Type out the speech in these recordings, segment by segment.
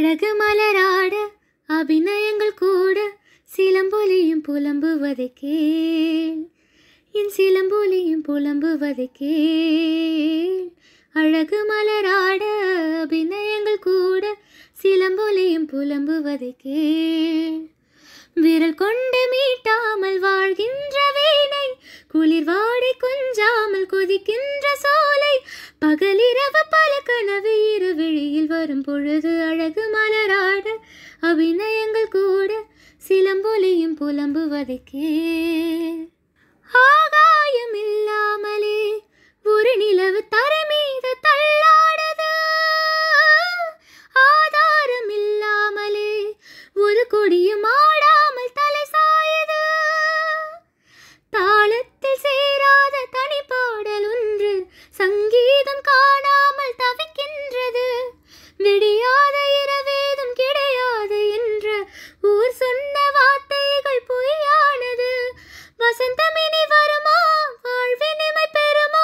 அழகு மலராட அபிநயங்கள் கூட சிலம்பொலியும் புலம்புவதை கேள் என் சிலம்பொலியும் புலம்புவதை கேள் அழகு மலராட அபிநயங்கள் கூட சிலம்பொலியும் புலம்புவதை கேள் விரல் கொண்டு மீட்டாமல் வாழ்கின்ற வேலை குளிர் குஞ்சாமல் கொஞ்சாமல் கொதிக்கின்ற சோலை பகலிரவு பல கனவு இரு வெளியில் வரும் பொழுது அபிநயங்கள் கூட சிலம்பொலியும் புலம்புவதற்கே ஆகாயமில்லா சொன்ன வார்த்தைகள் பொய்யானது வசந்தம் வருமா வாழ்வினிமை பெறுமா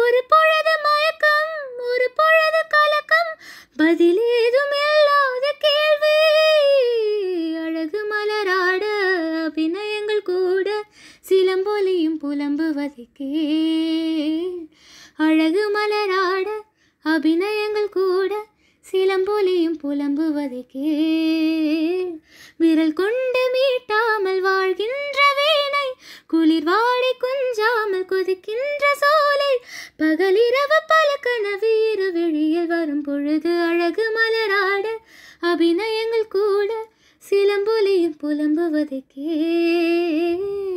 ஒரு பொழுது மயக்கம் ஒரு பொழுது கலக்கம் பதில் ஏதும் இல்லாத கேள்வி அழகு மலராட அபிநயங்கள் கூட சிலம்பொலியும் புலம்புவதைக்கே அழகு மலராட அபிநயங்கள் கூட சிலம்பொலியும் புலம்புவதை கேள் விரல் கொண்டு மீட்டாமல் வாழ்கின்ற வேனை குளிர் வாடி குஞ்சாமல் கொதிக்கின்ற சோலை பகலிரவு பல கனவீர வெளியில் வரும் பொழுது அழகு மலராட அபிநயங்கள் கூட சிலம்பொலியும் புலம்புவதை கேள்